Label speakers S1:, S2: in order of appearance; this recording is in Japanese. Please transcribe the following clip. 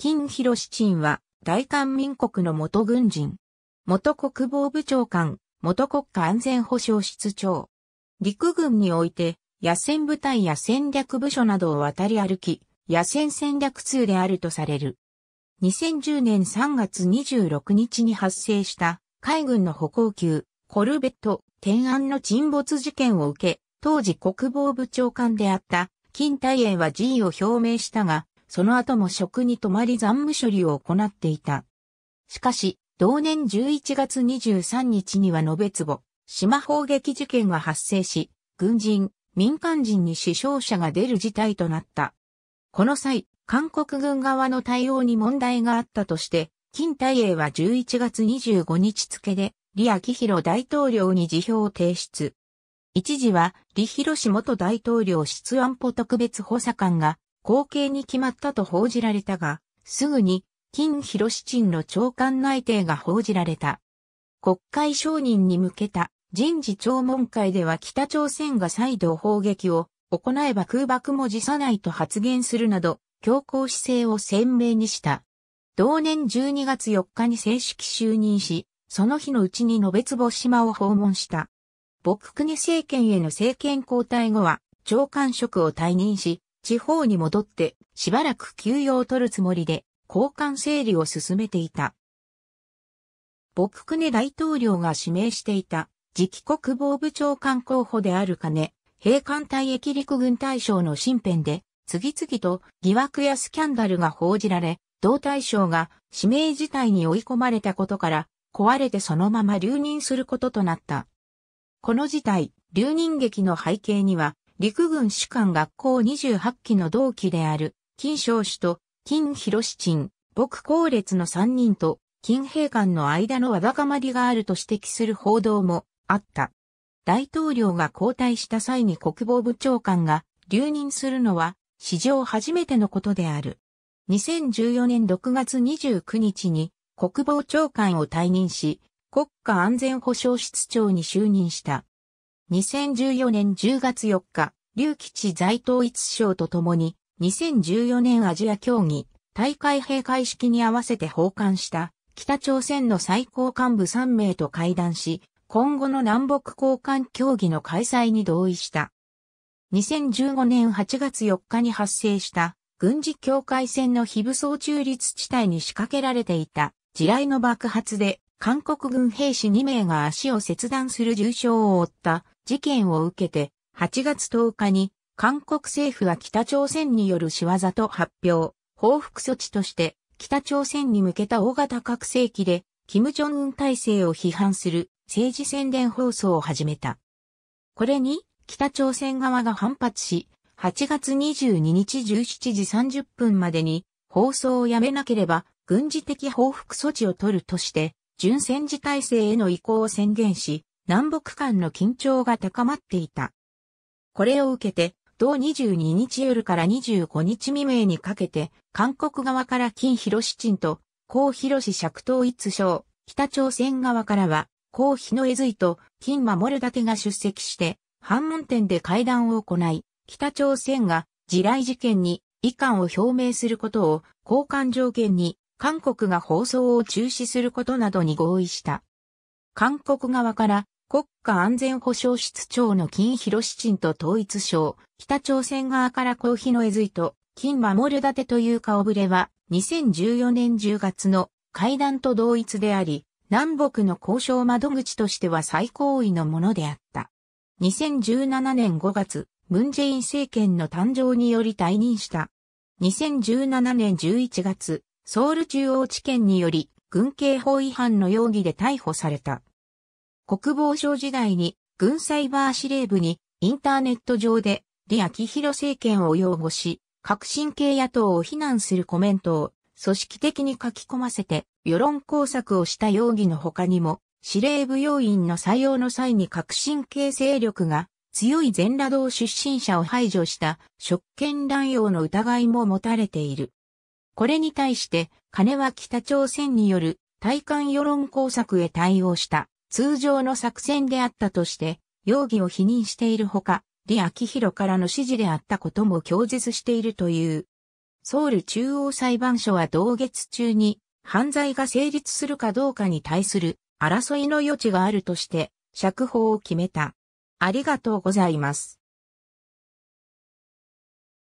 S1: 金広七は、大韓民国の元軍人。元国防部長官、元国家安全保障室長。陸軍において、野戦部隊や戦略部署などを渡り歩き、野戦戦略通であるとされる。2010年3月26日に発生した海軍の歩行級、コルベット、天安の沈没事件を受け、当時国防部長官であった、金大英は辞意を表明したが、その後も職に泊まり残務処理を行っていた。しかし、同年11月23日には延べ壺、島砲撃事件が発生し、軍人、民間人に死傷者が出る事態となった。この際、韓国軍側の対応に問題があったとして、金大英は11月25日付で、李明弘大統領に辞表を提出。一時は、李博氏元大統領室安保特別補佐官が、後継に決まったと報じられたが、すぐに、金広市鎮の長官内定が報じられた。国会承認に向けた人事聴聞会では北朝鮮が再度砲撃を行えば空爆も辞さないと発言するなど、強硬姿勢を鮮明にした。同年12月4日に正式就任し、その日のうちに延坪島を訪問した。朴槿政権への政権交代後は、長官職を退任し、地方に戻って、しばらく休養を取るつもりで、交換整理を進めていた。僕クネ大統領が指名していた、次期国防部長官候補である金、兵艦隊駅陸軍大将の身辺で、次々と疑惑やスキャンダルが報じられ、同大将が指名自体に追い込まれたことから、壊れてそのまま留任することとなった。この事態、留任劇の背景には、陸軍士官学校28期の同期である、金少主と金広陳、僕高烈の3人と、金兵官の間のわだかまりがあると指摘する報道もあった。大統領が交代した際に国防部長官が留任するのは史上初めてのことである。2014年6月29日に国防長官を退任し、国家安全保障室長に就任した。2014年10月4日、劉吉在統一省と共に、2014年アジア競技、大会閉会式に合わせて訪韓した、北朝鮮の最高幹部3名と会談し、今後の南北交換協議の開催に同意した。2015年8月4日に発生した、軍事境界線の非武装中立地帯に仕掛けられていた、地雷の爆発で、韓国軍兵士2名が足を切断する重傷を負った事件を受けて8月10日に韓国政府は北朝鮮による仕業と発表、報復措置として北朝鮮に向けた大型核兵器で金正恩体制を批判する政治宣伝放送を始めた。これに北朝鮮側が反発し、8月22日17時30分までに放送をやめなければ軍事的報復措置を取るとして、準戦時体制への移行を宣言し、南北間の緊張が高まっていた。これを受けて、同22日夜から25日未明にかけて、韓国側から金広志鎮と、高広志釈東一省、北朝鮮側からは、高日の江髄と金守立が出席して、反問店で会談を行い、北朝鮮が地雷事件に遺憾を表明することを交換条件に韓国が放送を中止することなどに合意した。韓国側から国家安全保障室長の金広七と統一省、北朝鮮側から公費のえずいと、金守るてという顔ぶれは、2014年10月の会談と同一であり、南北の交渉窓口としては最高位のものであった。2017年5月、ムンジェイン政権の誕生により退任した。2017年11月、ソウル中央地検により、軍警法違反の容疑で逮捕された。国防省時代に軍サイバー司令部にインターネット上で李明弘政権を擁護し、革新系野党を非難するコメントを組織的に書き込ませて世論工作をした容疑の他にも、司令部要員の採用の際に革新系勢力が強い全裸道出身者を排除した職権乱用の疑いも持たれている。これに対して、金は北朝鮮による対韓世論工作へ対応した。通常の作戦であったとして、容疑を否認しているほか、李明弘からの指示であったことも供述しているという。ソウル中央裁判所は同月中に犯罪が成立するかどうかに対する争いの余地があるとして釈放を決めた。ありがとうございます。